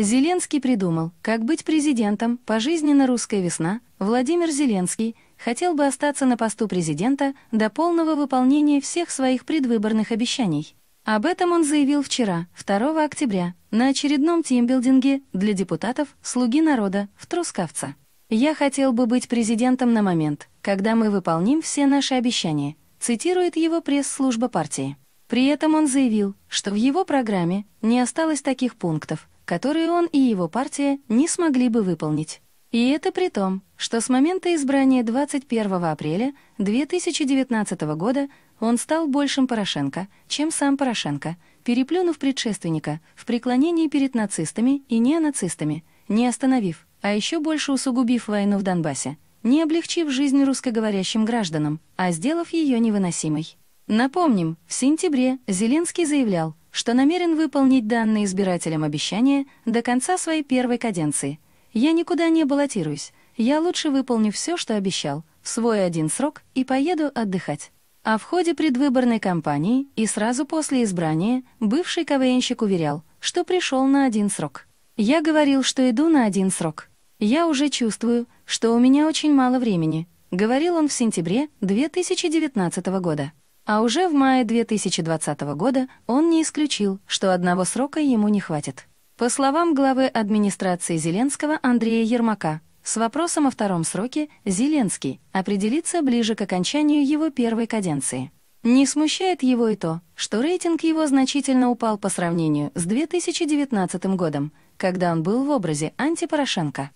Зеленский придумал, как быть президентом, пожизненно русская весна, Владимир Зеленский хотел бы остаться на посту президента до полного выполнения всех своих предвыборных обещаний. Об этом он заявил вчера, 2 октября, на очередном тимбилдинге для депутатов «Слуги народа» в Трускавце. «Я хотел бы быть президентом на момент, когда мы выполним все наши обещания», цитирует его пресс-служба партии. При этом он заявил, что в его программе не осталось таких пунктов, которые он и его партия не смогли бы выполнить. И это при том, что с момента избрания 21 апреля 2019 года он стал большим Порошенко, чем сам Порошенко, переплюнув предшественника в преклонении перед нацистами и неонацистами, не остановив, а еще больше усугубив войну в Донбассе, не облегчив жизнь русскоговорящим гражданам, а сделав ее невыносимой. Напомним, в сентябре Зеленский заявлял, что намерен выполнить данные избирателям обещания до конца своей первой каденции. Я никуда не баллотируюсь. Я лучше выполню все, что обещал, в свой один срок и поеду отдыхать. А в ходе предвыборной кампании и сразу после избрания бывший КВНщик уверял, что пришел на один срок. Я говорил, что иду на один срок. Я уже чувствую, что у меня очень мало времени, говорил он в сентябре 2019 года. А уже в мае 2020 года он не исключил, что одного срока ему не хватит. По словам главы администрации Зеленского Андрея Ермака, с вопросом о втором сроке Зеленский определится ближе к окончанию его первой каденции. Не смущает его и то, что рейтинг его значительно упал по сравнению с 2019 годом, когда он был в образе антипорошенко.